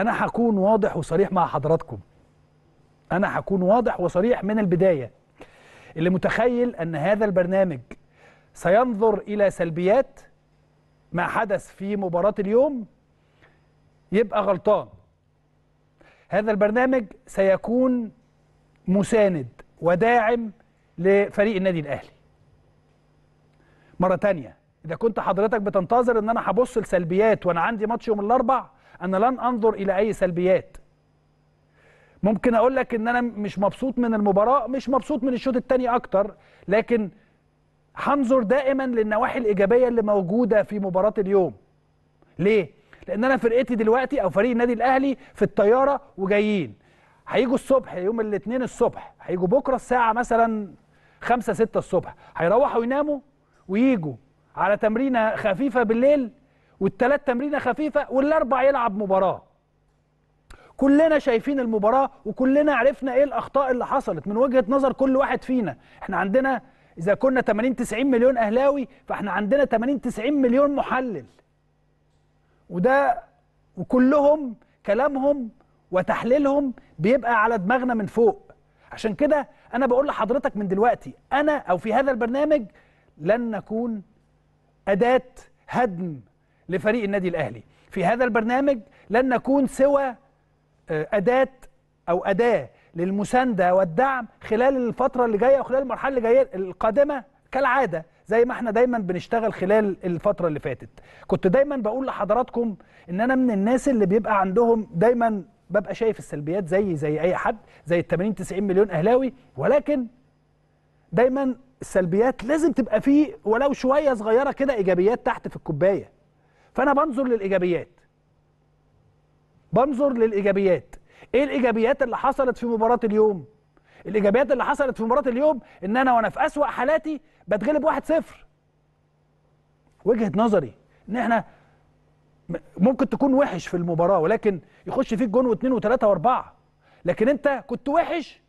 انا هكون واضح وصريح مع حضراتكم انا هكون واضح وصريح من البدايه اللي متخيل ان هذا البرنامج سينظر الى سلبيات ما حدث في مباراه اليوم يبقى غلطان هذا البرنامج سيكون مساند وداعم لفريق النادي الاهلي مره تانية اذا كنت حضرتك بتنتظر ان انا هبص لسلبيات وانا عندي ماتش يوم الاربعاء أنا لن أنظر إلى أي سلبيات ممكن أقول لك إن أنا مش مبسوط من المباراة مش مبسوط من الشوط الثاني أكتر لكن هنظر دائما للنواحي الإيجابية اللي موجودة في مباراة اليوم ليه؟ لأن أنا فرقتي دلوقتي أو فريق النادي الأهلي في الطيارة وجايين هيجوا الصبح يوم الاثنين الصبح هيجوا بكرة الساعة مثلا خمسة ستة الصبح هيروحوا يناموا وييجوا على تمرينة خفيفة بالليل والثلاث تمرينه خفيفه والاربع يلعب مباراه كلنا شايفين المباراه وكلنا عرفنا ايه الاخطاء اللي حصلت من وجهه نظر كل واحد فينا احنا عندنا اذا كنا 80 90 مليون اهلاوي فاحنا عندنا 80 90 مليون محلل وده وكلهم كلامهم وتحليلهم بيبقى على دماغنا من فوق عشان كده انا بقول لحضرتك من دلوقتي انا او في هذا البرنامج لن نكون اداه هدم لفريق النادي الأهلي في هذا البرنامج لن نكون سوى آه، أداة أو أداة للمساندة والدعم خلال الفترة اللي جاية وخلال المرحلة اللي جاية القادمة كالعادة زي ما احنا دايما بنشتغل خلال الفترة اللي فاتت كنت دايما بقول لحضراتكم ان انا من الناس اللي بيبقى عندهم دايما ببقى شايف السلبيات زي زي اي حد زي ال 80 90 مليون اهلاوي ولكن دايما السلبيات لازم تبقى فيه ولو شويه صغيره كده ايجابيات تحت في الكوبايه فانا بنظر للايجابيات بنظر للايجابيات ايه الايجابيات اللي حصلت في مباراه اليوم الايجابيات اللي حصلت في مباراه اليوم ان انا وانا في اسوا حالاتي بتغلب 1-0 وجهه نظري ان احنا ممكن تكون وحش في المباراه ولكن يخش فيك جون واثنين وثلاثه واربعه لكن انت كنت وحش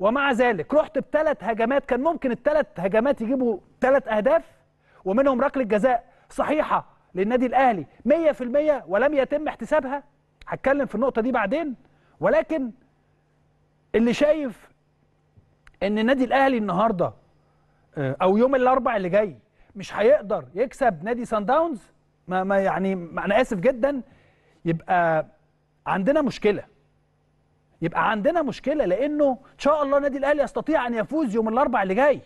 ومع ذلك رحت بثلاث هجمات كان ممكن الثلاث هجمات يجيبوا ثلاث اهداف ومنهم ركله جزاء صحيحه للنادي الاهلي 100% ولم يتم احتسابها هتكلم في النقطه دي بعدين ولكن اللي شايف ان النادي الاهلي النهارده آه، او يوم الاربع اللي جاي مش هيقدر يكسب نادي سان داونز ما, ما يعني ما انا اسف جدا يبقى عندنا مشكله يبقى عندنا مشكله لانه ان شاء الله النادي الاهلي يستطيع ان يفوز يوم الاربع اللي جاي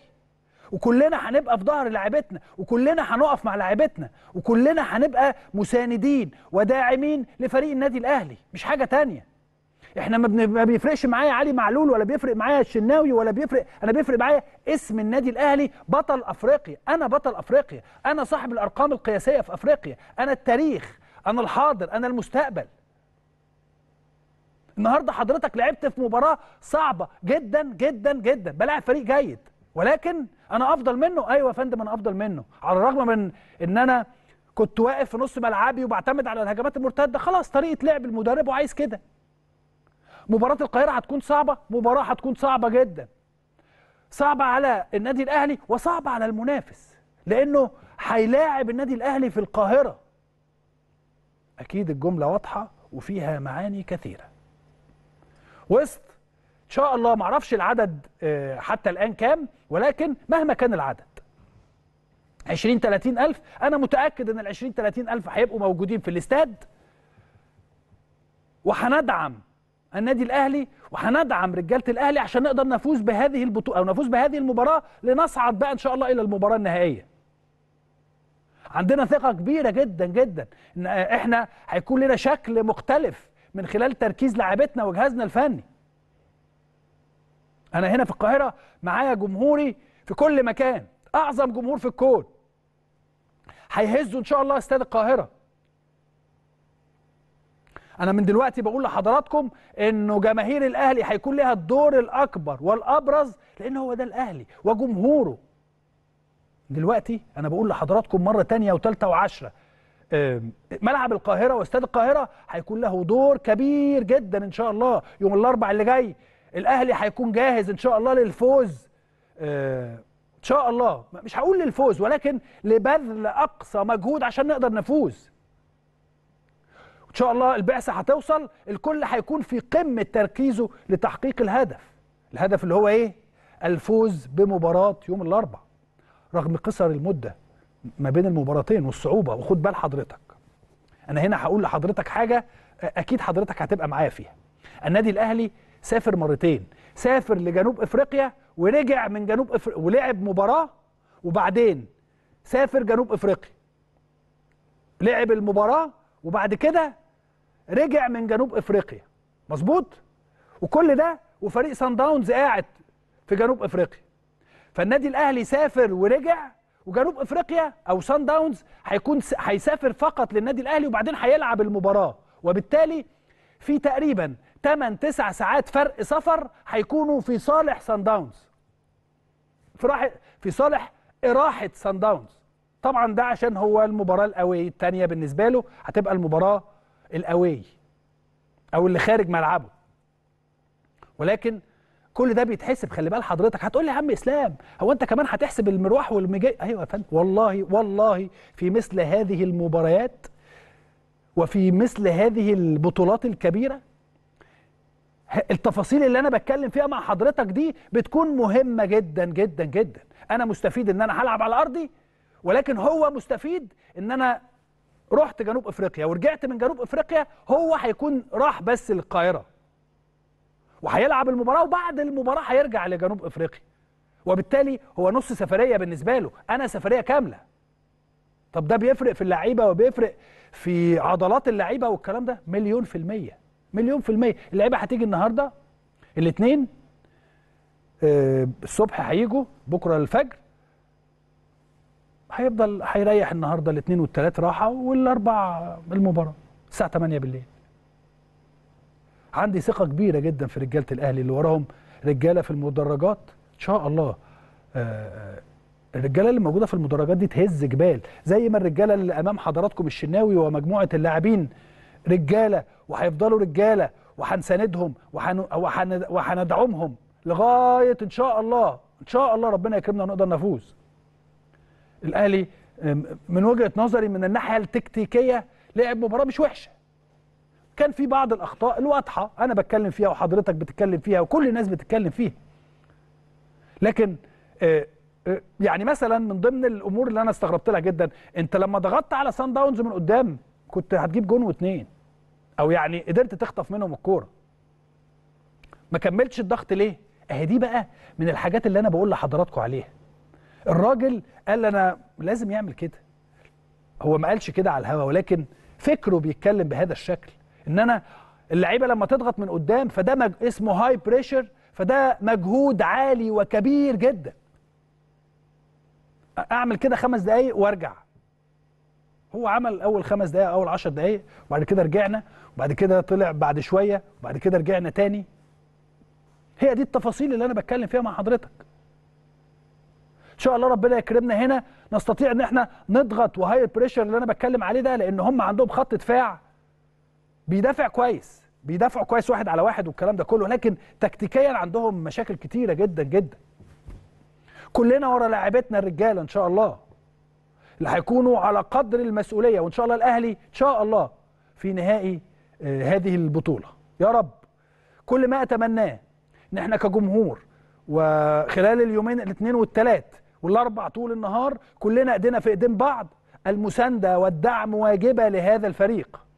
وكلنا هنبقى في ظهر لاعيبتنا وكلنا هنقف مع لاعيبتنا وكلنا هنبقى مساندين وداعمين لفريق النادي الاهلي مش حاجه تانية احنا ما بيفرقش معايا علي معلول ولا بيفرق معايا الشناوي ولا بيفرق انا بيفرق معايا اسم النادي الاهلي بطل افريقيا انا بطل افريقيا انا صاحب الارقام القياسيه في افريقيا انا التاريخ انا الحاضر انا المستقبل النهارده حضرتك لعبت في مباراه صعبه جدا جدا جدا بلاعب فريق جيد ولكن انا افضل منه ايوه يا فندم انا افضل منه على الرغم من ان انا كنت واقف في نص ملعبي وبعتمد على الهجمات المرتده خلاص طريقه لعب المدرب وعايز كده مباراه القاهره هتكون صعبه مباراه هتكون صعبه جدا صعبه على النادي الاهلي وصعبه على المنافس لانه هيلاعب النادي الاهلي في القاهره اكيد الجمله واضحه وفيها معاني كثيره وسط شاء الله معرفش العدد آه، حتى الآن كام ولكن مهما كان العدد 20 30 ألف أنا متأكد أن ال 20 30 ألف هيبقوا موجودين في الاستاد وهندعم النادي الأهلي وهندعم رجالة الأهلي عشان نقدر نفوز بهذه البطولة أو نفوز بهذه المباراة لنصعد بقى إن شاء الله إلى المباراة النهائية عندنا ثقة كبيرة جدا جدا إن إحنا هيكون لنا شكل مختلف من خلال تركيز لاعبتنا وجهازنا الفني انا هنا في القاهره معايا جمهوري في كل مكان اعظم جمهور في الكون هيهزوا ان شاء الله استاد القاهره انا من دلوقتي بقول لحضراتكم انه جماهير الاهلي هيكون لها الدور الاكبر والابرز لان هو ده الاهلي وجمهوره دلوقتي انا بقول لحضراتكم مره تانية وثالثه وعشرة ملعب القاهره واستاد القاهره هيكون له دور كبير جدا ان شاء الله يوم الاربع اللي جاي الاهلي هيكون جاهز ان شاء الله للفوز آه، ان شاء الله مش هقول للفوز ولكن لبذل اقصى مجهود عشان نقدر نفوز ان شاء الله البعثه هتوصل الكل هيكون في قمه تركيزه لتحقيق الهدف الهدف اللي هو ايه الفوز بمباراه يوم الاربعاء رغم قصر المده ما بين المباراتين والصعوبه وخد بال حضرتك انا هنا هقول لحضرتك حاجه اكيد حضرتك هتبقى معايا فيها النادي الاهلي سافر مرتين سافر لجنوب افريقيا ورجع من جنوب افريقيا ولعب مباراه وبعدين سافر جنوب افريقيا لعب المباراه وبعد كده رجع من جنوب افريقيا مظبوط وكل ده وفريق سان داونز قاعد في جنوب افريقيا فالنادي الاهلي سافر ورجع وجنوب افريقيا او سان داونز هيكون هيسافر فقط للنادي الاهلي وبعدين هيلعب المباراه وبالتالي في تقريبا 8 9 ساعات فرق سفر هيكونوا في صالح سان داونز في راح في صالح إراحة سان داونز طبعا ده عشان هو المباراة الأوي الثانية بالنسبة له هتبقى المباراة الأوي أو اللي خارج ملعبه ولكن كل ده بيتحسب خلي بال حضرتك هتقول لي يا عم اسلام هو انت كمان هتحسب المروح والمجاي ايوه يا فندم والله والله في مثل هذه المباريات وفي مثل هذه البطولات الكبيره التفاصيل اللي انا بتكلم فيها مع حضرتك دي بتكون مهمه جدا جدا جدا انا مستفيد ان انا هلعب على ارضي ولكن هو مستفيد ان انا رحت جنوب افريقيا ورجعت من جنوب افريقيا هو هيكون راح بس للقاهره وهيلعب المباراه وبعد المباراه هيرجع لجنوب افريقيا وبالتالي هو نص سفريه بالنسبه له انا سفريه كامله طب ده بيفرق في اللعيبه وبيفرق في عضلات اللعيبه والكلام ده مليون في الميه مليون في المية اللعيبة هتيجي النهاردة الاثنين آه، الصبح هيجوا بكرة الفجر هيفضل هيريح النهاردة الاثنين والثلاث راحة والأربع المباراة الساعة 8 بالليل عندي ثقة كبيرة جدا في رجالة الأهلي اللي وراهم رجالة في المدرجات إن شاء الله آه، آه، الرجاله اللي موجوده في المدرجات دي تهز جبال زي ما الرجاله اللي امام حضراتكم الشناوي ومجموعه اللاعبين رجاله وهيفضلوا رجاله وهنساندهم وهندعمهم لغايه ان شاء الله ان شاء الله ربنا يكرمنا ونقدر نفوز. الاهلي من وجهه نظري من الناحيه التكتيكيه لعب مباراه مش وحشه. كان في بعض الاخطاء الواضحه انا بتكلم فيها وحضرتك بتتكلم فيها وكل الناس بتتكلم فيها. لكن آه، آه، يعني مثلا من ضمن الامور اللي انا استغربت لها جدا انت لما ضغطت على سان داونز من قدام كنت هتجيب جون واثنين او يعني قدرت تخطف منهم الكوره ما كملتش الضغط ليه اهي دي بقى من الحاجات اللي انا بقول لحضراتكم عليها الراجل قال انا لازم يعمل كده هو ما قالش كده على الهوا ولكن فكره بيتكلم بهذا الشكل ان انا اللعيبه لما تضغط من قدام فده مج... اسمه هاي بريشر فده مجهود عالي وكبير جدا اعمل كده خمس دقايق وارجع هو عمل اول خمس دقائق اول 10 دقائق وبعد كده رجعنا وبعد كده طلع بعد شويه وبعد كده رجعنا تاني هي دي التفاصيل اللي انا بتكلم فيها مع حضرتك ان شاء الله ربنا يكرمنا هنا نستطيع ان احنا نضغط وهاي بريشر اللي انا بتكلم عليه ده لان هم عندهم خط دفاع بيدافع كويس بيدافعوا كويس واحد على واحد والكلام ده كله لكن تكتيكيا عندهم مشاكل كتيره جدا جدا كلنا ورا لاعبتنا الرجاله ان شاء الله اللي هيكونوا على قدر المسؤوليه وان شاء الله الاهلي ان شاء الله في نهائي آه، هذه البطوله يا رب كل ما اتمناه ان احنا كجمهور وخلال اليومين الاثنين والثلاث والاربع طول النهار كلنا ايدينا في ايدين بعض المسانده والدعم واجبه لهذا الفريق